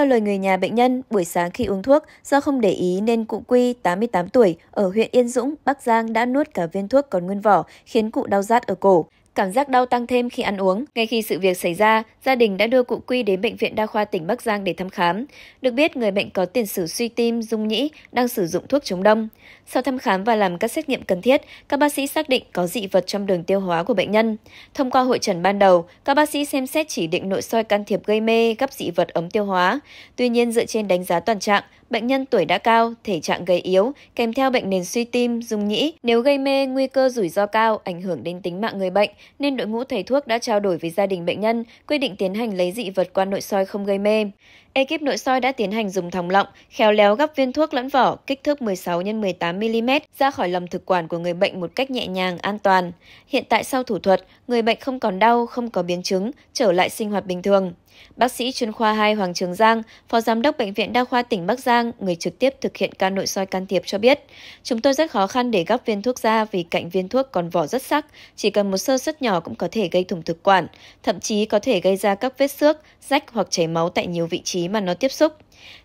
Theo lời người nhà bệnh nhân, buổi sáng khi uống thuốc, do không để ý nên cụ Quy, 88 tuổi, ở huyện Yên Dũng, Bắc Giang đã nuốt cả viên thuốc còn nguyên vỏ, khiến cụ đau rát ở cổ. Cảm giác đau tăng thêm khi ăn uống. Ngay khi sự việc xảy ra, gia đình đã đưa cụ Quy đến Bệnh viện Đa khoa tỉnh Bắc Giang để thăm khám. Được biết, người bệnh có tiền sử suy tim, dung nhĩ, đang sử dụng thuốc chống đông. Sau thăm khám và làm các xét nghiệm cần thiết, các bác sĩ xác định có dị vật trong đường tiêu hóa của bệnh nhân. Thông qua hội trần ban đầu, các bác sĩ xem xét chỉ định nội soi can thiệp gây mê, gấp dị vật ống tiêu hóa. Tuy nhiên, dựa trên đánh giá toàn trạng, Bệnh nhân tuổi đã cao, thể trạng gầy yếu, kèm theo bệnh nền suy tim, dung nhĩ, nếu gây mê nguy cơ rủi ro cao ảnh hưởng đến tính mạng người bệnh nên đội ngũ thầy thuốc đã trao đổi với gia đình bệnh nhân quy định tiến hành lấy dị vật qua nội soi không gây mê. Ekip nội soi đã tiến hành dùng thòng lọng, khéo léo gắp viên thuốc lẫn vỏ, kích thước 16 x 18 mm ra khỏi lồng thực quản của người bệnh một cách nhẹ nhàng, an toàn. Hiện tại sau thủ thuật, người bệnh không còn đau, không có biến chứng, trở lại sinh hoạt bình thường. Bác sĩ chuyên khoa 2 Hoàng Trường Giang, Phó Giám đốc Bệnh viện Đa khoa tỉnh Bắc Giang, người trực tiếp thực hiện ca nội soi can thiệp cho biết, chúng tôi rất khó khăn để gắp viên thuốc ra vì cạnh viên thuốc còn vỏ rất sắc, chỉ cần một sơ suất nhỏ cũng có thể gây thủng thực quản, thậm chí có thể gây ra các vết xước, rách hoặc chảy máu tại nhiều vị trí trí mà nó tiếp xúc.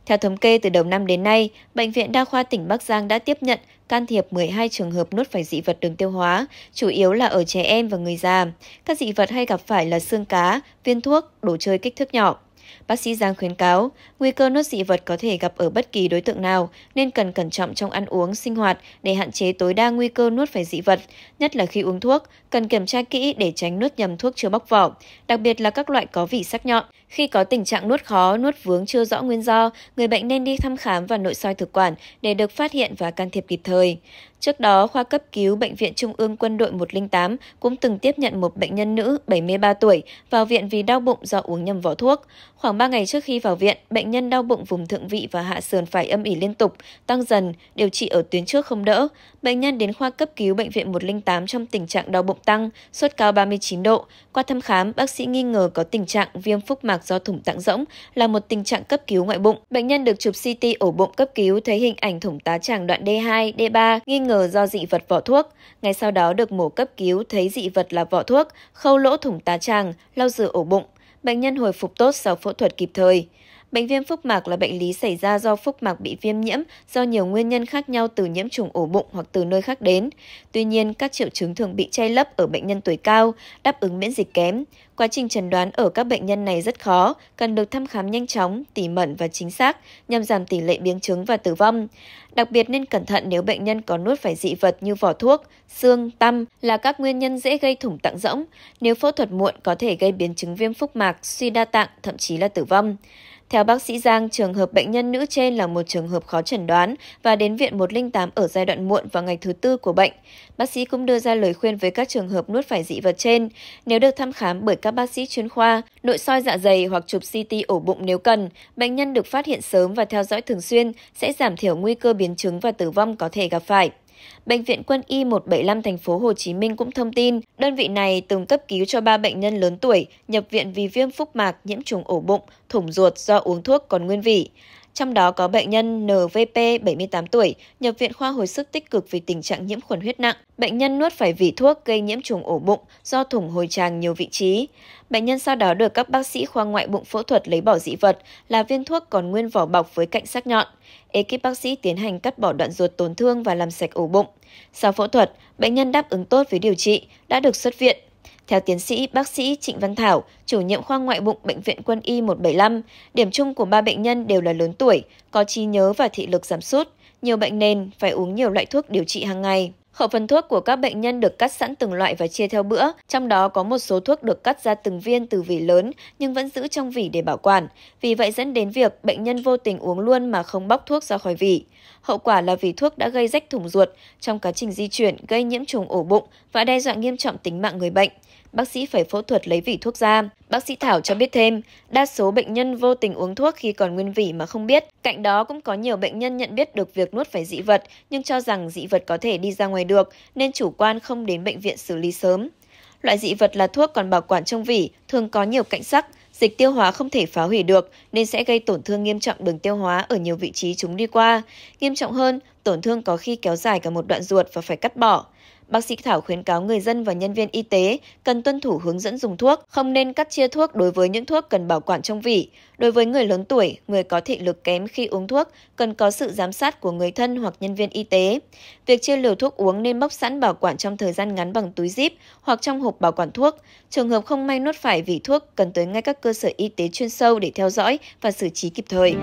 Theo thống kê từ đầu năm đến nay, Bệnh viện Đa khoa tỉnh Bắc Giang đã tiếp nhận can thiệp 12 trường hợp nuốt phải dị vật đường tiêu hóa, chủ yếu là ở trẻ em và người già. Các dị vật hay gặp phải là xương cá, viên thuốc, đồ chơi kích thước nhỏ. Bác sĩ Giang khuyến cáo, nguy cơ nốt dị vật có thể gặp ở bất kỳ đối tượng nào nên cần cẩn trọng trong ăn uống, sinh hoạt để hạn chế tối đa nguy cơ nuốt phải dị vật, nhất là khi uống thuốc, cần kiểm tra kỹ để tránh nuốt nhầm thuốc chưa bóc vỏ, đặc biệt là các loại có vị sắc nhọn. Khi có tình trạng nuốt khó, nuốt vướng chưa rõ nguyên do, người bệnh nên đi thăm khám và nội soi thực quản để được phát hiện và can thiệp kịp thời. Trước đó, khoa cấp cứu Bệnh viện Trung ương Quân đội 108 cũng từng tiếp nhận một bệnh nhân nữ 73 tuổi vào viện vì đau bụng do uống nhầm vỏ thuốc. Khoảng 3 ngày trước khi vào viện, bệnh nhân đau bụng vùng thượng vị và hạ sườn phải âm ỉ liên tục, tăng dần, điều trị ở tuyến trước không đỡ. Bệnh nhân đến khoa cấp cứu bệnh viện 108 trong tình trạng đau bụng tăng, sốt cao 39 độ. Qua thăm khám, bác sĩ nghi ngờ có tình trạng viêm phúc mạc do thủng tạng rỗng là một tình trạng cấp cứu ngoại bụng. Bệnh nhân được chụp CT ổ bụng cấp cứu thấy hình ảnh thủng tá tràng đoạn D2, D3 nghi ngờ do dị vật vỏ thuốc. Ngay sau đó được mổ cấp cứu thấy dị vật là vỏ thuốc, khâu lỗ thủng tá tràng, lau rửa ổ bụng, bệnh nhân hồi phục tốt sau phẫu thuật kịp thời Bệnh viêm phúc mạc là bệnh lý xảy ra do phúc mạc bị viêm nhiễm do nhiều nguyên nhân khác nhau từ nhiễm trùng ổ bụng hoặc từ nơi khác đến. Tuy nhiên, các triệu chứng thường bị che lấp ở bệnh nhân tuổi cao, đáp ứng miễn dịch kém. Quá trình chẩn đoán ở các bệnh nhân này rất khó, cần được thăm khám nhanh chóng, tỉ mẩn và chính xác nhằm giảm tỷ lệ biến chứng và tử vong. Đặc biệt nên cẩn thận nếu bệnh nhân có nuốt phải dị vật như vỏ thuốc, xương, tăm là các nguyên nhân dễ gây thủng tạng rỗng. Nếu phẫu thuật muộn có thể gây biến chứng viêm phúc mạc, suy đa tạng, thậm chí là tử vong. Theo bác sĩ Giang, trường hợp bệnh nhân nữ trên là một trường hợp khó chẩn đoán và đến viện 108 ở giai đoạn muộn vào ngày thứ tư của bệnh. Bác sĩ cũng đưa ra lời khuyên với các trường hợp nuốt phải dị vật trên. Nếu được thăm khám bởi các bác sĩ chuyên khoa, nội soi dạ dày hoặc chụp CT ổ bụng nếu cần, bệnh nhân được phát hiện sớm và theo dõi thường xuyên sẽ giảm thiểu nguy cơ biến chứng và tử vong có thể gặp phải. Bệnh viện Quân y 175 thành phố Hồ Chí Minh cũng thông tin, đơn vị này từng cấp cứu cho 3 bệnh nhân lớn tuổi nhập viện vì viêm phúc mạc, nhiễm trùng ổ bụng, thủng ruột do uống thuốc còn nguyên vị trong đó có bệnh nhân NVP 78 tuổi nhập viện khoa hồi sức tích cực vì tình trạng nhiễm khuẩn huyết nặng. Bệnh nhân nuốt phải vị thuốc gây nhiễm trùng ổ bụng do thủng hồi tràng nhiều vị trí. Bệnh nhân sau đó được các bác sĩ khoa ngoại bụng phẫu thuật lấy bỏ dị vật là viên thuốc còn nguyên vỏ bọc với cạnh sắc nhọn. Ekip bác sĩ tiến hành cắt bỏ đoạn ruột tổn thương và làm sạch ổ bụng. Sau phẫu thuật, bệnh nhân đáp ứng tốt với điều trị, đã được xuất viện theo tiến sĩ bác sĩ Trịnh Văn Thảo, chủ nhiệm khoa ngoại bụng Bệnh viện Quân y 175, điểm chung của ba bệnh nhân đều là lớn tuổi, có trí nhớ và thị lực giảm sút, nhiều bệnh nền, phải uống nhiều loại thuốc điều trị hàng ngày. Khẩu phần thuốc của các bệnh nhân được cắt sẵn từng loại và chia theo bữa, trong đó có một số thuốc được cắt ra từng viên từ vỉ lớn nhưng vẫn giữ trong vỉ để bảo quản. Vì vậy dẫn đến việc bệnh nhân vô tình uống luôn mà không bóc thuốc ra khỏi vỉ. Hậu quả là vỉ thuốc đã gây rách thủng ruột trong quá trình di chuyển, gây nhiễm trùng ổ bụng và đe dọa nghiêm trọng tính mạng người bệnh bác sĩ phải phẫu thuật lấy vỉ thuốc ra. Bác sĩ Thảo cho biết thêm, đa số bệnh nhân vô tình uống thuốc khi còn nguyên vỉ mà không biết. Cạnh đó cũng có nhiều bệnh nhân nhận biết được việc nuốt phải dị vật nhưng cho rằng dị vật có thể đi ra ngoài được nên chủ quan không đến bệnh viện xử lý sớm. Loại dị vật là thuốc còn bảo quản trong vỉ, thường có nhiều cạnh sắc, dịch tiêu hóa không thể phá hủy được nên sẽ gây tổn thương nghiêm trọng đường tiêu hóa ở nhiều vị trí chúng đi qua. Nghiêm trọng hơn, tổn thương có khi kéo dài cả một đoạn ruột và phải cắt bỏ. Bác sĩ Thảo khuyến cáo người dân và nhân viên y tế cần tuân thủ hướng dẫn dùng thuốc, không nên cắt chia thuốc đối với những thuốc cần bảo quản trong vỉ. Đối với người lớn tuổi, người có thị lực kém khi uống thuốc cần có sự giám sát của người thân hoặc nhân viên y tế. Việc chia liều thuốc uống nên bóc sẵn bảo quản trong thời gian ngắn bằng túi zip hoặc trong hộp bảo quản thuốc. Trường hợp không may nuốt phải vỉ thuốc cần tới ngay các cơ sở y tế chuyên sâu để theo dõi và xử trí kịp thời.